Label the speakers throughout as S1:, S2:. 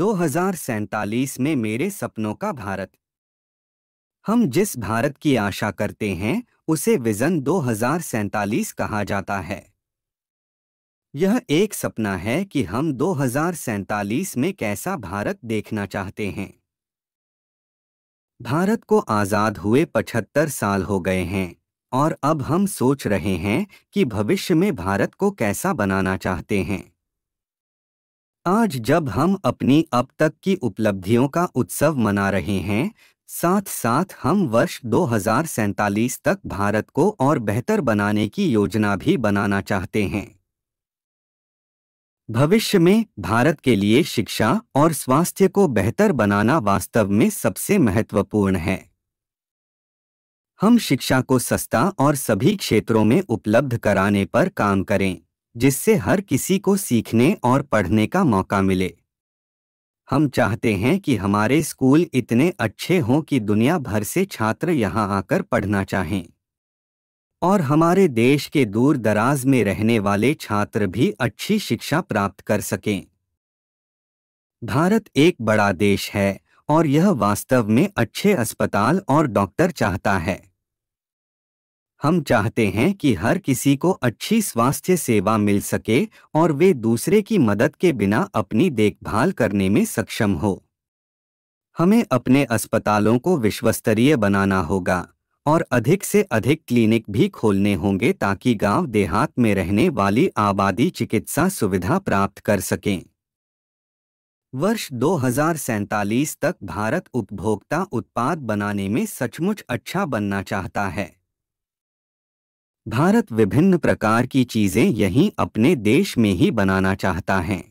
S1: दो में मेरे सपनों का भारत हम जिस भारत की आशा करते हैं उसे विजन दो कहा जाता है यह एक सपना है कि हम दो में कैसा भारत देखना चाहते हैं भारत को आज़ाद हुए 75 साल हो गए हैं और अब हम सोच रहे हैं कि भविष्य में भारत को कैसा बनाना चाहते हैं आज जब हम अपनी अब तक की उपलब्धियों का उत्सव मना रहे हैं साथ साथ हम वर्ष दो तक भारत को और बेहतर बनाने की योजना भी बनाना चाहते हैं भविष्य में भारत के लिए शिक्षा और स्वास्थ्य को बेहतर बनाना वास्तव में सबसे महत्वपूर्ण है हम शिक्षा को सस्ता और सभी क्षेत्रों में उपलब्ध कराने पर काम करें जिससे हर किसी को सीखने और पढ़ने का मौका मिले हम चाहते हैं कि हमारे स्कूल इतने अच्छे हों कि दुनिया भर से छात्र यहाँ आकर पढ़ना चाहें और हमारे देश के दूर दराज में रहने वाले छात्र भी अच्छी शिक्षा प्राप्त कर सकें भारत एक बड़ा देश है और यह वास्तव में अच्छे अस्पताल और डॉक्टर चाहता है हम चाहते हैं कि हर किसी को अच्छी स्वास्थ्य सेवा मिल सके और वे दूसरे की मदद के बिना अपनी देखभाल करने में सक्षम हो हमें अपने अस्पतालों को विश्वस्तरीय बनाना होगा और अधिक से अधिक क्लिनिक भी खोलने होंगे ताकि गांव देहात में रहने वाली आबादी चिकित्सा सुविधा प्राप्त कर सकें वर्ष दो तक भारत उपभोक्ता उत्पाद बनाने में सचमुच अच्छा बनना चाहता है भारत विभिन्न प्रकार की चीजें यहीं अपने देश में ही बनाना चाहता है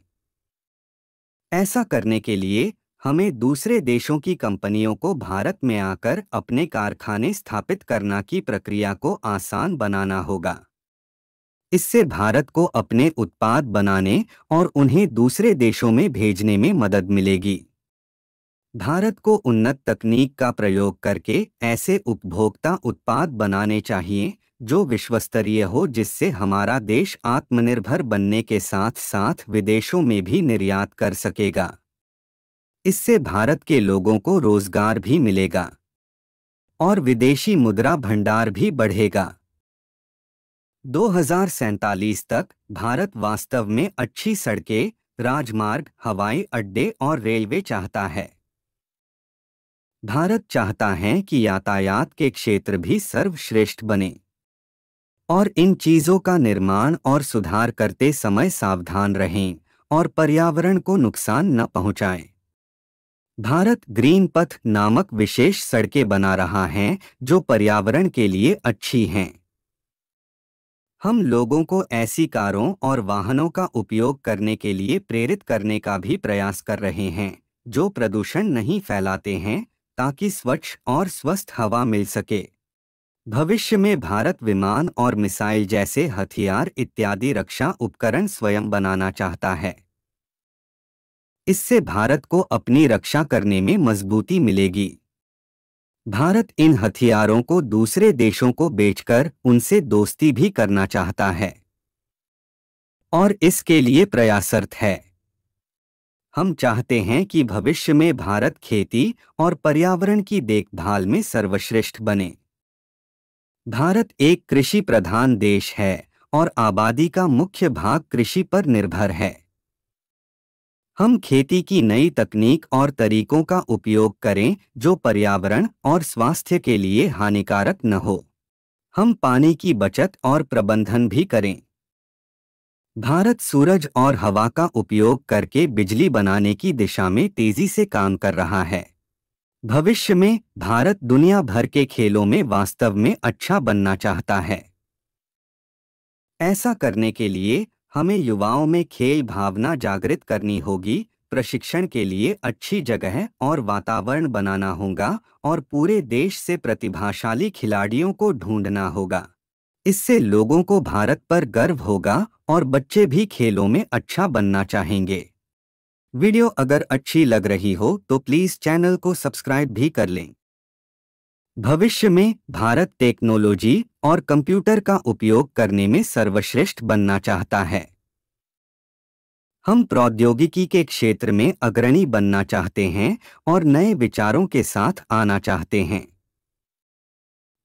S1: ऐसा करने के लिए हमें दूसरे देशों की कंपनियों को भारत में आकर अपने कारखाने स्थापित करना की प्रक्रिया को आसान बनाना होगा इससे भारत को अपने उत्पाद बनाने और उन्हें दूसरे देशों में भेजने में मदद मिलेगी भारत को उन्नत तकनीक का प्रयोग करके ऐसे उपभोक्ता उत्पाद बनाने चाहिए जो विश्वस्तरीय हो जिससे हमारा देश आत्मनिर्भर बनने के साथ साथ विदेशों में भी निर्यात कर सकेगा इससे भारत के लोगों को रोजगार भी मिलेगा और विदेशी मुद्रा भंडार भी बढ़ेगा दो तक भारत वास्तव में अच्छी सड़कें राजमार्ग हवाई अड्डे और रेलवे चाहता है भारत चाहता है कि यातायात के क्षेत्र भी सर्वश्रेष्ठ बने और इन चीजों का निर्माण और सुधार करते समय सावधान रहें और पर्यावरण को नुकसान न पहुंचाएं। भारत ग्रीन पथ नामक विशेष सड़कें बना रहा है जो पर्यावरण के लिए अच्छी हैं हम लोगों को ऐसी कारों और वाहनों का उपयोग करने के लिए प्रेरित करने का भी प्रयास कर रहे हैं जो प्रदूषण नहीं फैलाते हैं ताकि स्वच्छ और स्वस्थ हवा मिल सके भविष्य में भारत विमान और मिसाइल जैसे हथियार इत्यादि रक्षा उपकरण स्वयं बनाना चाहता है इससे भारत को अपनी रक्षा करने में मजबूती मिलेगी भारत इन हथियारों को दूसरे देशों को बेचकर उनसे दोस्ती भी करना चाहता है और इसके लिए प्रयासरत है हम चाहते हैं कि भविष्य में भारत खेती और पर्यावरण की देखभाल में सर्वश्रेष्ठ बने भारत एक कृषि प्रधान देश है और आबादी का मुख्य भाग कृषि पर निर्भर है हम खेती की नई तकनीक और तरीकों का उपयोग करें जो पर्यावरण और स्वास्थ्य के लिए हानिकारक न हो हम पानी की बचत और प्रबंधन भी करें भारत सूरज और हवा का उपयोग करके बिजली बनाने की दिशा में तेजी से काम कर रहा है भविष्य में भारत दुनिया भर के खेलों में वास्तव में अच्छा बनना चाहता है ऐसा करने के लिए हमें युवाओं में खेल भावना जागृत करनी होगी प्रशिक्षण के लिए अच्छी जगह और वातावरण बनाना होगा और पूरे देश से प्रतिभाशाली खिलाड़ियों को ढूंढना होगा इससे लोगों को भारत पर गर्व होगा और बच्चे भी खेलों में अच्छा बनना चाहेंगे वीडियो अगर अच्छी लग रही हो तो प्लीज चैनल को सब्सक्राइब भी कर लें भविष्य में भारत टेक्नोलॉजी और कंप्यूटर का उपयोग करने में सर्वश्रेष्ठ बनना चाहता है हम प्रौद्योगिकी के क्षेत्र में अग्रणी बनना चाहते हैं और नए विचारों के साथ आना चाहते हैं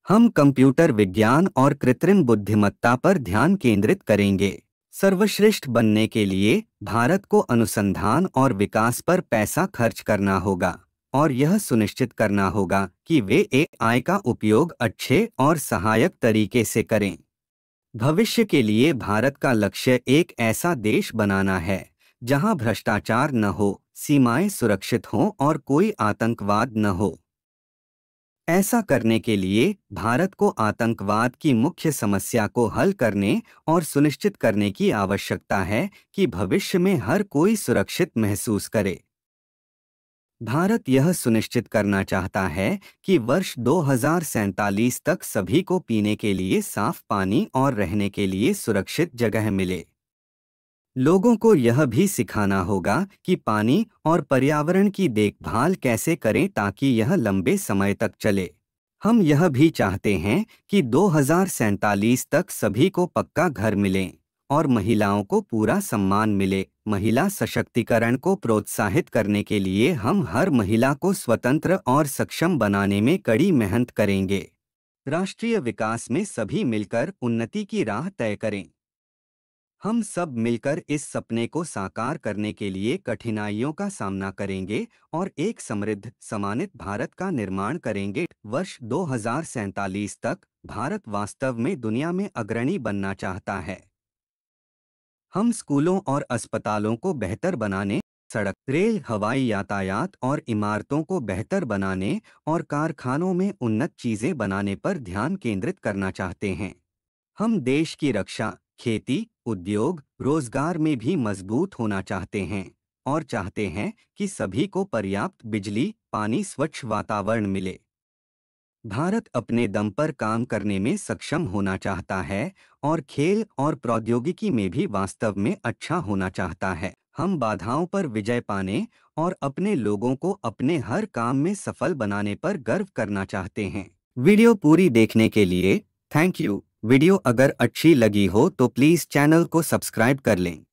S1: हम कंप्यूटर विज्ञान और कृत्रिम बुद्धिमत्ता पर ध्यान केंद्रित करेंगे सर्वश्रेष्ठ बनने के लिए भारत को अनुसंधान और विकास पर पैसा खर्च करना होगा और यह सुनिश्चित करना होगा कि वे ए आय का उपयोग अच्छे और सहायक तरीके से करें भविष्य के लिए भारत का लक्ष्य एक ऐसा देश बनाना है जहां भ्रष्टाचार न हो सीमाएं सुरक्षित हों और कोई आतंकवाद न हो ऐसा करने के लिए भारत को आतंकवाद की मुख्य समस्या को हल करने और सुनिश्चित करने की आवश्यकता है कि भविष्य में हर कोई सुरक्षित महसूस करे भारत यह सुनिश्चित करना चाहता है कि वर्ष दो तक सभी को पीने के लिए साफ पानी और रहने के लिए सुरक्षित जगह मिले लोगों को यह भी सिखाना होगा कि पानी और पर्यावरण की देखभाल कैसे करें ताकि यह लंबे समय तक चले हम यह भी चाहते हैं कि दो तक सभी को पक्का घर मिले और महिलाओं को पूरा सम्मान मिले महिला सशक्तिकरण को प्रोत्साहित करने के लिए हम हर महिला को स्वतंत्र और सक्षम बनाने में कड़ी मेहनत करेंगे राष्ट्रीय विकास में सभी मिलकर उन्नति की राह तय करें हम सब मिलकर इस सपने को साकार करने के लिए कठिनाइयों का सामना करेंगे और एक समृद्ध समानित भारत का निर्माण करेंगे वर्ष दो तक भारत वास्तव में दुनिया में अग्रणी बनना चाहता है हम स्कूलों और अस्पतालों को बेहतर बनाने सड़क रेल हवाई यातायात और इमारतों को बेहतर बनाने और कारखानों में उन्नत चीजें बनाने पर ध्यान केंद्रित करना चाहते हैं हम देश की रक्षा खेती उद्योग रोजगार में भी मजबूत होना चाहते हैं और चाहते हैं कि सभी को पर्याप्त बिजली पानी स्वच्छ वातावरण मिले भारत अपने दम पर काम करने में सक्षम होना चाहता है और खेल और प्रौद्योगिकी में भी वास्तव में अच्छा होना चाहता है हम बाधाओं पर विजय पाने और अपने लोगों को अपने हर काम में सफल बनाने पर गर्व करना चाहते हैं वीडियो पूरी देखने के लिए थैंक यू वीडियो अगर अच्छी लगी हो तो प्लीज़ चैनल को सब्सक्राइब कर लें